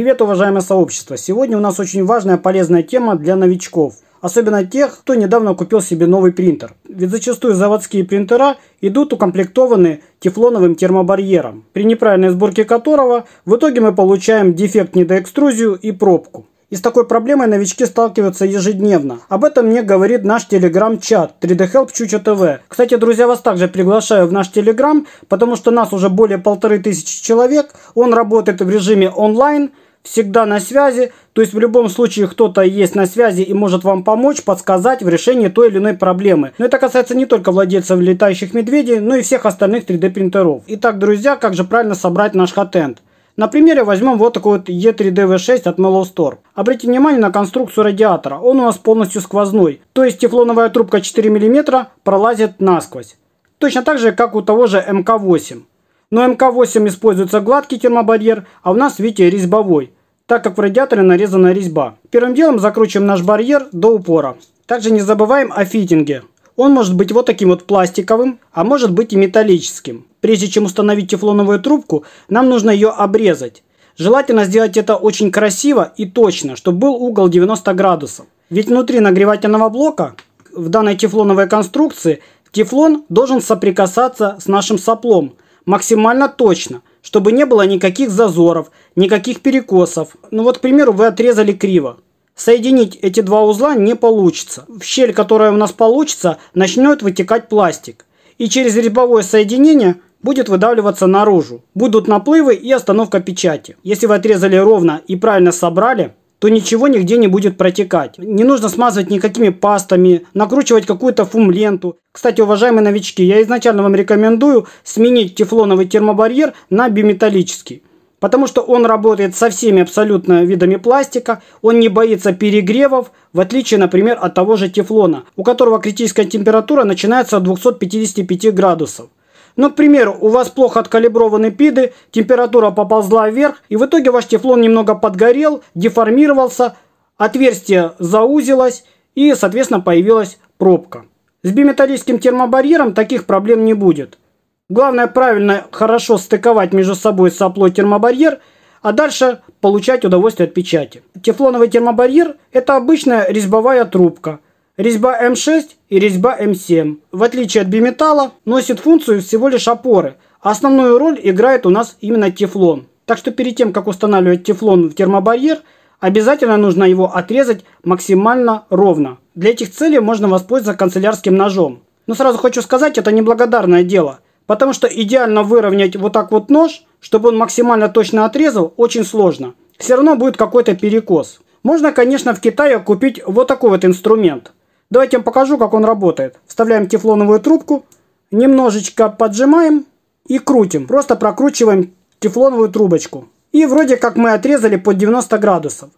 Привет, уважаемое сообщество! Сегодня у нас очень важная полезная тема для новичков. Особенно тех, кто недавно купил себе новый принтер. Ведь зачастую заводские принтера идут укомплектованы тефлоновым термобарьером, при неправильной сборке которого в итоге мы получаем дефект недоэкструзию и пробку. И с такой проблемой новички сталкиваются ежедневно. Об этом мне говорит наш телеграм-чат 3DHelp Чуча ТВ. Кстати, друзья, вас также приглашаю в наш телеграм, потому что нас уже более полторы тысячи человек. Он работает в режиме онлайн всегда на связи. То есть в любом случае кто-то есть на связи и может вам помочь, подсказать в решении той или иной проблемы. Но это касается не только владельцев летающих медведей, но и всех остальных 3D принтеров. Итак, друзья, как же правильно собрать наш хатент? На примере возьмем вот такой вот E3DV6 от Mellow Store. Обратите внимание на конструкцию радиатора. Он у нас полностью сквозной. То есть тефлоновая трубка 4 мм пролазит насквозь. Точно так же, как у того же МК-8. Но МК-8 используется гладкий термобарьер, а у нас, видите, резьбовой, так как в радиаторе нарезана резьба. Первым делом закручиваем наш барьер до упора. Также не забываем о фитинге. Он может быть вот таким вот пластиковым, а может быть и металлическим. Прежде чем установить тефлоновую трубку, нам нужно ее обрезать. Желательно сделать это очень красиво и точно, чтобы был угол 90 градусов. Ведь внутри нагревательного блока в данной тефлоновой конструкции тефлон должен соприкасаться с нашим соплом – максимально точно, чтобы не было никаких зазоров, никаких перекосов. Ну вот, к примеру, вы отрезали криво. Соединить эти два узла не получится. В щель, которая у нас получится, начнет вытекать пластик. И через резьбовое соединение будет выдавливаться наружу. Будут наплывы и остановка печати. Если вы отрезали ровно и правильно собрали, то ничего нигде не будет протекать. Не нужно смазывать никакими пастами, накручивать какую-то фум-ленту. Кстати, уважаемые новички, я изначально вам рекомендую сменить тефлоновый термобарьер на биметаллический. Потому что он работает со всеми абсолютно видами пластика, он не боится перегревов, в отличие, например, от того же тефлона, у которого критическая температура начинается от 255 градусов. Ну, к примеру, у вас плохо откалиброваны пиды, температура поползла вверх, и в итоге ваш тефлон немного подгорел, деформировался, отверстие заузилось, и, соответственно, появилась пробка. С биметаллическим термобарьером таких проблем не будет. Главное правильно хорошо стыковать между собой сопло и термобарьер, а дальше получать удовольствие от печати. Тефлоновый термобарьер – это обычная резьбовая трубка – Резьба М6 и резьба М7, в отличие от биметалла, носит функцию всего лишь опоры. Основную роль играет у нас именно тефлон. Так что перед тем, как устанавливать тефлон в термобарьер, обязательно нужно его отрезать максимально ровно. Для этих целей можно воспользоваться канцелярским ножом. Но сразу хочу сказать, это неблагодарное дело. Потому что идеально выровнять вот так вот нож, чтобы он максимально точно отрезал, очень сложно. Все равно будет какой-то перекос. Можно, конечно, в Китае купить вот такой вот инструмент. Давайте я вам покажу, как он работает. Вставляем тефлоновую трубку, немножечко поджимаем и крутим. Просто прокручиваем тефлоновую трубочку. И вроде как мы отрезали под 90 градусов.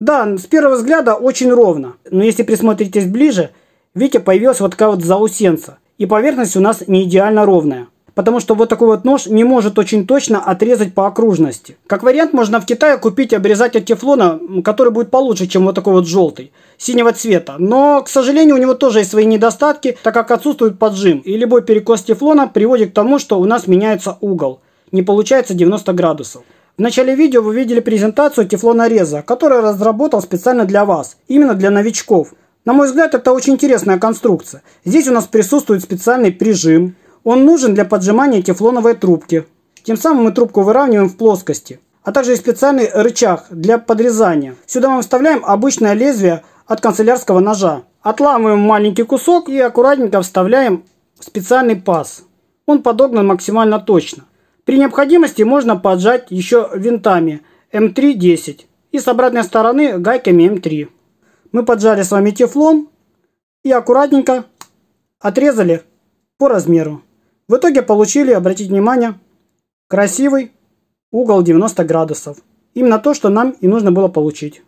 Да, с первого взгляда очень ровно. Но если присмотритесь ближе, видите, появилась вот такая вот заусенца. И поверхность у нас не идеально ровная потому что вот такой вот нож не может очень точно отрезать по окружности. Как вариант, можно в Китае купить обрезать от тефлона, который будет получше, чем вот такой вот желтый, синего цвета. Но, к сожалению, у него тоже есть свои недостатки, так как отсутствует поджим. И любой перекос тефлона приводит к тому, что у нас меняется угол. Не получается 90 градусов. В начале видео вы видели презентацию тефлонореза, который разработал специально для вас, именно для новичков. На мой взгляд, это очень интересная конструкция. Здесь у нас присутствует специальный прижим, он нужен для поджимания тефлоновой трубки. Тем самым мы трубку выравниваем в плоскости. А также есть специальный рычаг для подрезания. Сюда мы вставляем обычное лезвие от канцелярского ножа. Отламываем маленький кусок и аккуратненько вставляем специальный паз. Он подогнан максимально точно. При необходимости можно поджать еще винтами М3-10 и с обратной стороны гайками М3. Мы поджали с вами тефлон и аккуратненько отрезали по размеру. В итоге получили, обратите внимание, красивый угол 90 градусов. Именно то, что нам и нужно было получить.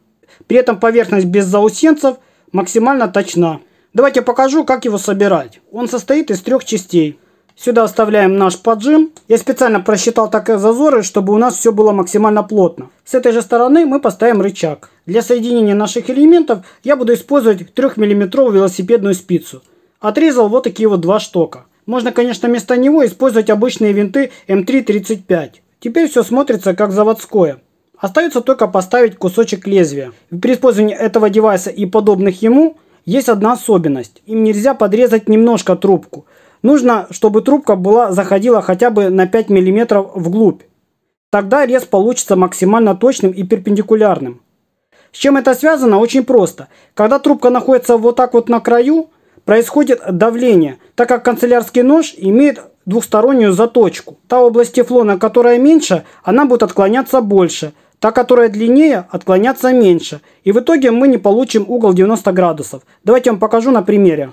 При этом поверхность без заусенцев максимально точна. Давайте покажу, как его собирать. Он состоит из трех частей. Сюда вставляем наш поджим. Я специально просчитал такие зазоры, чтобы у нас все было максимально плотно. С этой же стороны мы поставим рычаг. Для соединения наших элементов я буду использовать 3 мм велосипедную спицу. Отрезал вот такие вот два штока. Можно, конечно, вместо него использовать обычные винты М3-35. Теперь все смотрится как заводское. Остается только поставить кусочек лезвия. При использовании этого девайса и подобных ему есть одна особенность. Им нельзя подрезать немножко трубку. Нужно, чтобы трубка была, заходила хотя бы на 5 мм вглубь. Тогда рез получится максимально точным и перпендикулярным. С чем это связано? Очень просто. Когда трубка находится вот так вот на краю, происходит давление, так как канцелярский нож имеет двухстороннюю заточку. Та область тефлона, которая меньше, она будет отклоняться больше, та, которая длиннее, отклоняться меньше. И в итоге мы не получим угол 90 градусов. Давайте я вам покажу на примере.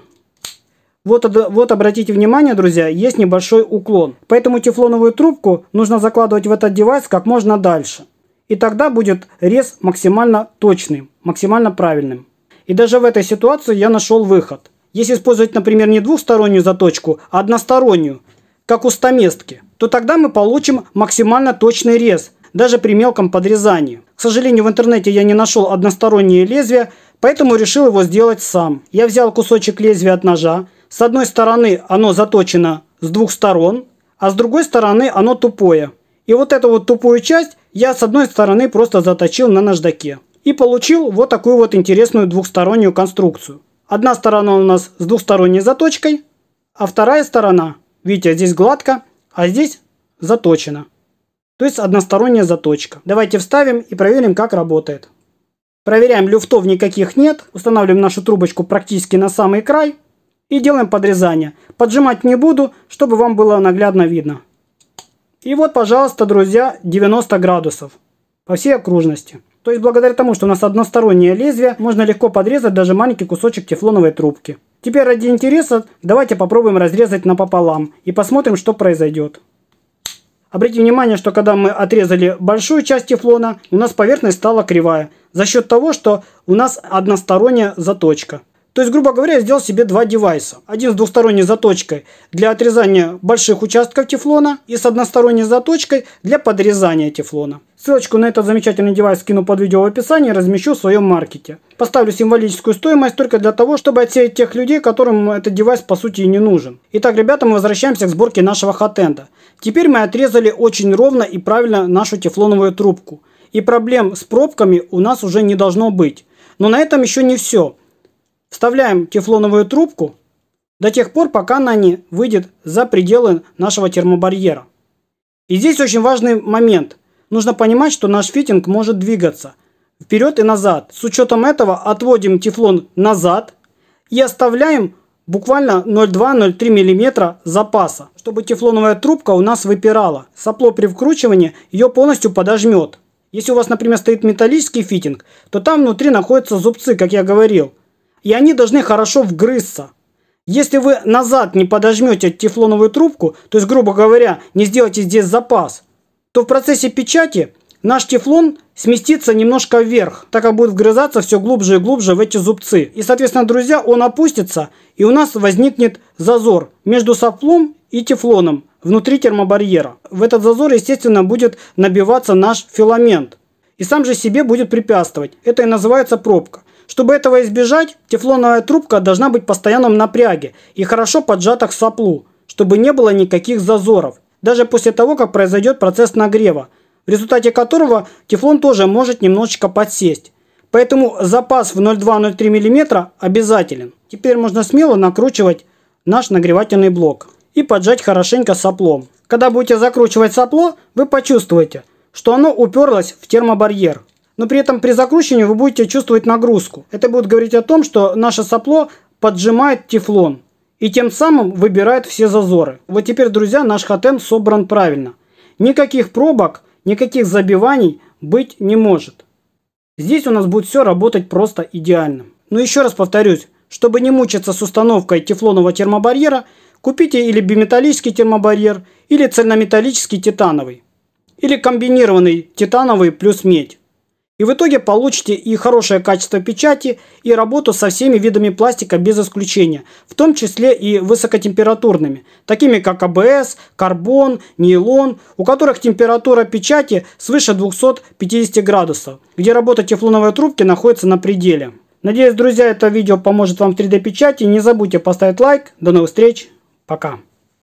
Вот, вот обратите внимание, друзья, есть небольшой уклон. Поэтому тефлоновую трубку нужно закладывать в этот девайс как можно дальше. И тогда будет рез максимально точным, максимально правильным. И даже в этой ситуации я нашел выход. Если использовать, например, не двухстороннюю заточку, а одностороннюю, как у стаместки, то тогда мы получим максимально точный рез, даже при мелком подрезании. К сожалению, в интернете я не нашел одностороннее лезвие, поэтому решил его сделать сам. Я взял кусочек лезвия от ножа. С одной стороны оно заточено с двух сторон, а с другой стороны оно тупое. И вот эту вот тупую часть я с одной стороны просто заточил на наждаке. И получил вот такую вот интересную двухстороннюю конструкцию. Одна сторона у нас с двухсторонней заточкой, а вторая сторона, видите, здесь гладко, а здесь заточена. То есть односторонняя заточка. Давайте вставим и проверим, как работает. Проверяем, люфтов никаких нет. Устанавливаем нашу трубочку практически на самый край. И делаем подрезание. Поджимать не буду, чтобы вам было наглядно видно. И вот, пожалуйста, друзья, 90 градусов по всей окружности. То есть благодаря тому, что у нас одностороннее лезвие, можно легко подрезать даже маленький кусочек тефлоновой трубки. Теперь ради интереса давайте попробуем разрезать напополам и посмотрим, что произойдет. Обратите внимание, что когда мы отрезали большую часть тефлона, у нас поверхность стала кривая. За счет того, что у нас односторонняя заточка. То есть, грубо говоря, я сделал себе два девайса. Один с двусторонней заточкой для отрезания больших участков тефлона и с односторонней заточкой для подрезания тефлона. Ссылочку на этот замечательный девайс скину под видео в описании и размещу в своем маркете. Поставлю символическую стоимость только для того, чтобы отсеять тех людей, которым этот девайс по сути и не нужен. Итак, ребята, мы возвращаемся к сборке нашего хатенда. Теперь мы отрезали очень ровно и правильно нашу тефлоновую трубку. И проблем с пробками у нас уже не должно быть. Но на этом еще не все. Вставляем тефлоновую трубку до тех пор, пока она не выйдет за пределы нашего термобарьера. И здесь очень важный момент нужно понимать, что наш фитинг может двигаться вперед и назад. С учетом этого отводим тефлон назад и оставляем буквально 0,2-0,3 мм запаса, чтобы тефлоновая трубка у нас выпирала. Сопло при вкручивании ее полностью подожмет. Если у вас, например, стоит металлический фитинг, то там внутри находятся зубцы, как я говорил. И они должны хорошо вгрызться. Если вы назад не подожмете тефлоновую трубку, то есть, грубо говоря, не сделаете здесь запас, то в процессе печати наш тефлон сместится немножко вверх, так как будет вгрызаться все глубже и глубже в эти зубцы. И, соответственно, друзья, он опустится, и у нас возникнет зазор между соплом и тефлоном внутри термобарьера. В этот зазор, естественно, будет набиваться наш филамент. И сам же себе будет препятствовать. Это и называется пробка. Чтобы этого избежать, тефлоновая трубка должна быть в постоянном напряге и хорошо поджата к соплу, чтобы не было никаких зазоров даже после того, как произойдет процесс нагрева, в результате которого тефлон тоже может немножечко подсесть. Поэтому запас в 0,2-0,3 мм обязателен. Теперь можно смело накручивать наш нагревательный блок и поджать хорошенько соплом. Когда будете закручивать сопло, вы почувствуете, что оно уперлось в термобарьер. Но при этом при закручивании вы будете чувствовать нагрузку. Это будет говорить о том, что наше сопло поджимает тефлон и тем самым выбирает все зазоры. Вот теперь, друзья, наш хатен собран правильно. Никаких пробок, никаких забиваний быть не может. Здесь у нас будет все работать просто идеально. Но еще раз повторюсь, чтобы не мучиться с установкой тефлонового термобарьера, купите или биметаллический термобарьер, или цельнометаллический титановый, или комбинированный титановый плюс медь. И в итоге получите и хорошее качество печати, и работу со всеми видами пластика без исключения, в том числе и высокотемпературными, такими как АБС, карбон, нейлон, у которых температура печати свыше 250 градусов, где работа тефлоновой трубки находится на пределе. Надеюсь, друзья, это видео поможет вам в 3D-печати. Не забудьте поставить лайк. До новых встреч. Пока.